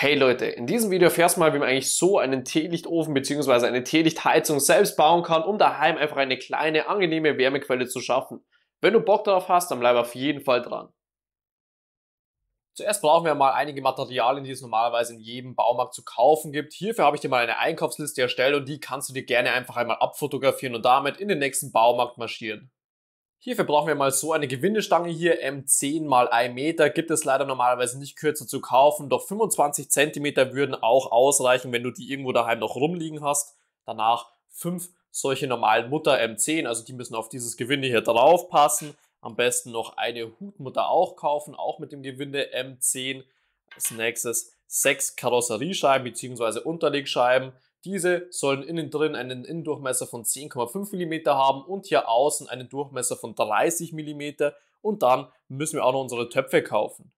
Hey Leute, in diesem Video erfährst du mal, wie man eigentlich so einen Teelichtofen bzw. eine Teelichtheizung selbst bauen kann, um daheim einfach eine kleine, angenehme Wärmequelle zu schaffen. Wenn du Bock darauf hast, dann bleib auf jeden Fall dran. Zuerst brauchen wir mal einige Materialien, die es normalerweise in jedem Baumarkt zu kaufen gibt. Hierfür habe ich dir mal eine Einkaufsliste erstellt und die kannst du dir gerne einfach einmal abfotografieren und damit in den nächsten Baumarkt marschieren. Hierfür brauchen wir mal so eine Gewindestange hier, M10 x 1 Meter, gibt es leider normalerweise nicht kürzer zu kaufen, doch 25 Zentimeter würden auch ausreichen, wenn du die irgendwo daheim noch rumliegen hast. Danach fünf solche normalen Mutter M10, ähm, also die müssen auf dieses Gewinde hier drauf passen. Am besten noch eine Hutmutter auch kaufen, auch mit dem Gewinde M10. Ähm, Als nächstes sechs Karosseriescheiben bzw. Unterlegscheiben diese sollen innen drin einen Innendurchmesser von 10,5 mm haben und hier außen einen Durchmesser von 30 mm und dann müssen wir auch noch unsere Töpfe kaufen.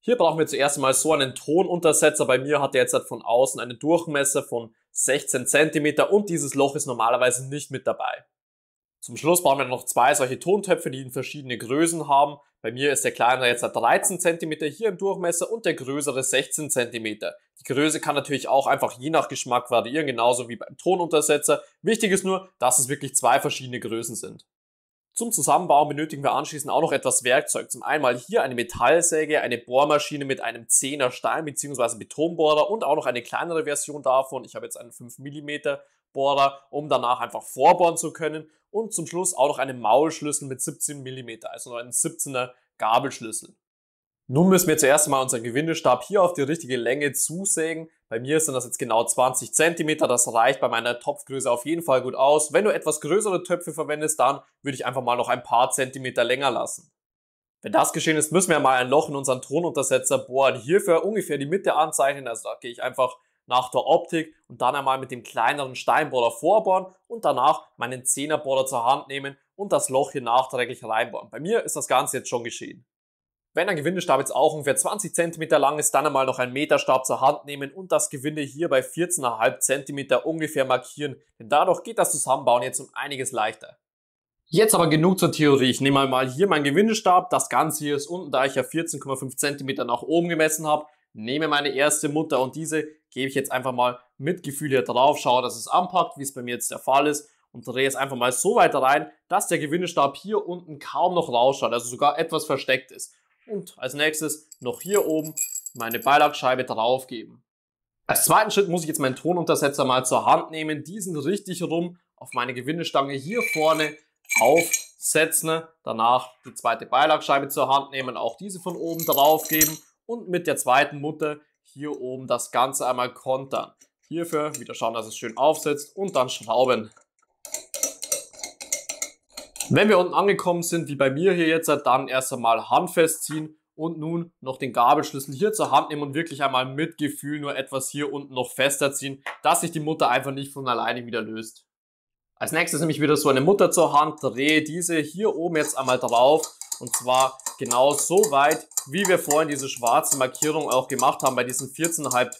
Hier brauchen wir zuerst mal so einen Tonuntersetzer. Bei mir hat der jetzt halt von außen einen Durchmesser von 16 cm und dieses Loch ist normalerweise nicht mit dabei. Zum Schluss brauchen wir noch zwei solche Tontöpfe, die in verschiedene Größen haben. Bei mir ist der kleinere jetzt 13 cm hier im Durchmesser und der größere 16 cm. Die Größe kann natürlich auch einfach je nach Geschmack variieren, genauso wie beim Tonuntersetzer. Wichtig ist nur, dass es wirklich zwei verschiedene Größen sind. Zum Zusammenbauen benötigen wir anschließend auch noch etwas Werkzeug. Zum einmal hier eine Metallsäge, eine Bohrmaschine mit einem 10er Stein bzw. Betonbohrer und auch noch eine kleinere Version davon. Ich habe jetzt einen 5 mm Bohrer, um danach einfach vorbohren zu können. Und zum Schluss auch noch einen Maulschlüssel mit 17 mm, also einen 17er Gabelschlüssel. Nun müssen wir zuerst einmal unseren Gewindestab hier auf die richtige Länge zusägen. Bei mir sind das jetzt genau 20 cm, das reicht bei meiner Topfgröße auf jeden Fall gut aus. Wenn du etwas größere Töpfe verwendest, dann würde ich einfach mal noch ein paar Zentimeter länger lassen. Wenn das geschehen ist, müssen wir mal ein Loch in unseren Tonuntersetzer bohren. Hierfür ungefähr die Mitte anzeichnen, also da gehe ich einfach nach der Optik und dann einmal mit dem kleineren Steinbohrer vorbohren und danach meinen Zehnerbohrer zur Hand nehmen und das Loch hier nachträglich reinbohren. Bei mir ist das Ganze jetzt schon geschehen. Wenn ein Gewindestab jetzt auch ungefähr 20 cm lang ist, dann einmal noch einen Meterstab zur Hand nehmen und das Gewinde hier bei 14,5 cm ungefähr markieren, denn dadurch geht das Zusammenbauen jetzt um einiges leichter. Jetzt aber genug zur Theorie. Ich nehme einmal hier meinen Gewindestab, das Ganze hier ist unten, da ich ja 14,5 cm nach oben gemessen habe, nehme meine erste Mutter und diese gebe ich jetzt einfach mal mit Gefühl hier drauf, schaue, dass es anpackt, wie es bei mir jetzt der Fall ist und drehe es einfach mal so weit rein, dass der Gewindestab hier unten kaum noch rausschaut, also sogar etwas versteckt ist und als nächstes noch hier oben meine Beilagscheibe draufgeben. Als zweiten Schritt muss ich jetzt meinen Tonuntersetzer mal zur Hand nehmen, diesen richtig rum auf meine Gewindestange hier vorne aufsetzen, danach die zweite Beilagscheibe zur Hand nehmen, auch diese von oben draufgeben und mit der zweiten Mutter hier oben das Ganze einmal kontern. Hierfür wieder schauen, dass es schön aufsetzt und dann schrauben. Wenn wir unten angekommen sind, wie bei mir hier jetzt, dann erst einmal handfest ziehen und nun noch den Gabelschlüssel hier zur Hand nehmen und wirklich einmal mit Gefühl nur etwas hier unten noch fester ziehen, dass sich die Mutter einfach nicht von alleine wieder löst. Als nächstes nehme ich wieder so eine Mutter zur Hand, drehe diese hier oben jetzt einmal drauf und zwar genau so weit, wie wir vorhin diese schwarze Markierung auch gemacht haben bei diesen 14,5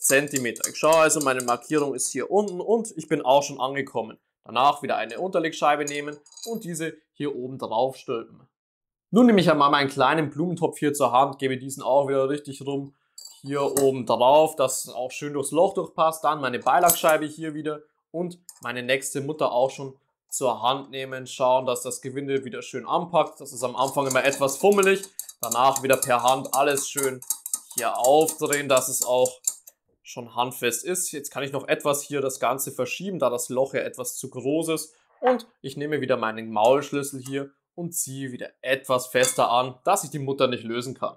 Zentimeter. Ich schaue also, meine Markierung ist hier unten und ich bin auch schon angekommen. Danach wieder eine Unterlegscheibe nehmen und diese hier oben drauf stülpen. Nun nehme ich einmal meinen kleinen Blumentopf hier zur Hand, gebe diesen auch wieder richtig rum hier oben drauf, dass auch schön durchs Loch durchpasst. Dann meine Beilagscheibe hier wieder und meine nächste Mutter auch schon zur Hand nehmen. Schauen, dass das Gewinde wieder schön anpackt. Das ist am Anfang immer etwas fummelig. Danach wieder per Hand alles schön hier aufdrehen, dass es auch schon handfest ist. Jetzt kann ich noch etwas hier das Ganze verschieben, da das Loch ja etwas zu groß ist. Und ich nehme wieder meinen Maulschlüssel hier und ziehe wieder etwas fester an, dass ich die Mutter nicht lösen kann.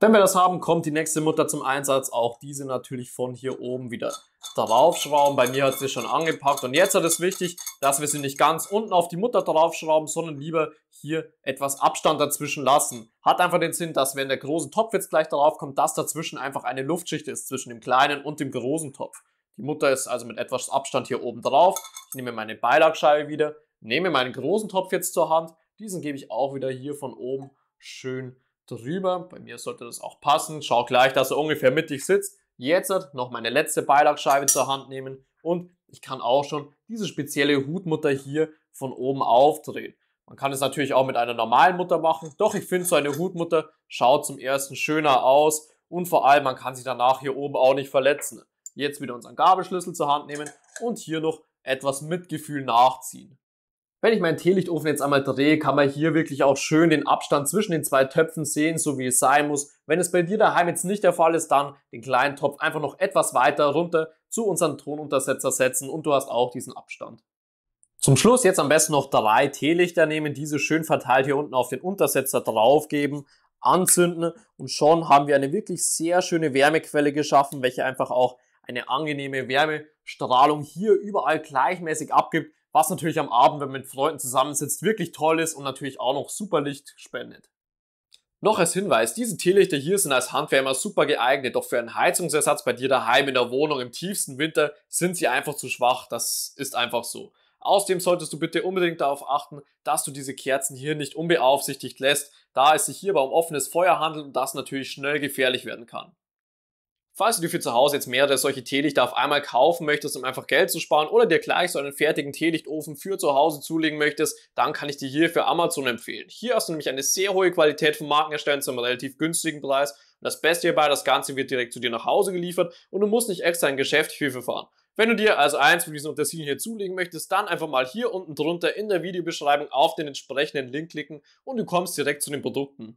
Wenn wir das haben, kommt die nächste Mutter zum Einsatz. Auch diese natürlich von hier oben wieder draufschrauben. Bei mir hat sie schon angepackt. Und jetzt ist es wichtig, dass wir sie nicht ganz unten auf die Mutter draufschrauben, sondern lieber hier etwas Abstand dazwischen lassen. Hat einfach den Sinn, dass wenn der große Topf jetzt gleich darauf kommt, dass dazwischen einfach eine Luftschicht ist zwischen dem kleinen und dem großen Topf. Die Mutter ist also mit etwas Abstand hier oben drauf. Ich nehme meine Beilagscheibe wieder, nehme meinen großen Topf jetzt zur Hand. Diesen gebe ich auch wieder hier von oben schön drüber. Bei mir sollte das auch passen. Schau gleich, dass er ungefähr mittig sitzt. Jetzt noch meine letzte Beilagscheibe zur Hand nehmen und ich kann auch schon diese spezielle Hutmutter hier von oben aufdrehen. Man kann es natürlich auch mit einer normalen Mutter machen, doch ich finde so eine Hutmutter schaut zum ersten schöner aus und vor allem man kann sich danach hier oben auch nicht verletzen. Jetzt wieder unseren Gabelschlüssel zur Hand nehmen und hier noch etwas Mitgefühl nachziehen. Wenn ich meinen Teelichtofen jetzt einmal drehe, kann man hier wirklich auch schön den Abstand zwischen den zwei Töpfen sehen, so wie es sein muss. Wenn es bei dir daheim jetzt nicht der Fall ist, dann den kleinen Topf einfach noch etwas weiter runter zu unserem Tonuntersetzer setzen und du hast auch diesen Abstand. Zum Schluss jetzt am besten noch drei Teelichter nehmen, diese schön verteilt hier unten auf den Untersetzer draufgeben, anzünden und schon haben wir eine wirklich sehr schöne Wärmequelle geschaffen, welche einfach auch eine angenehme Wärmestrahlung hier überall gleichmäßig abgibt was natürlich am Abend, wenn man mit Freunden zusammensitzt, wirklich toll ist und natürlich auch noch super Licht spendet. Noch als Hinweis, diese Teelichter hier sind als Handwärmer super geeignet, doch für einen Heizungsersatz bei dir daheim in der Wohnung im tiefsten Winter sind sie einfach zu schwach, das ist einfach so. Außerdem solltest du bitte unbedingt darauf achten, dass du diese Kerzen hier nicht unbeaufsichtigt lässt, da es sich hierbei um offenes Feuer handelt und das natürlich schnell gefährlich werden kann. Falls du dir für zu Hause jetzt mehrere solche Teelichter auf einmal kaufen möchtest, um einfach Geld zu sparen oder dir gleich so einen fertigen Teelichtofen für zu Hause zulegen möchtest, dann kann ich dir hier für Amazon empfehlen. Hier hast du nämlich eine sehr hohe Qualität von Markenherstellern zu einem relativ günstigen Preis. Und das Beste hierbei, das Ganze wird direkt zu dir nach Hause geliefert und du musst nicht extra in Geschäftshilfe fahren. Wenn du dir also eins von diesen Untersilien hier zulegen möchtest, dann einfach mal hier unten drunter in der Videobeschreibung auf den entsprechenden Link klicken und du kommst direkt zu den Produkten.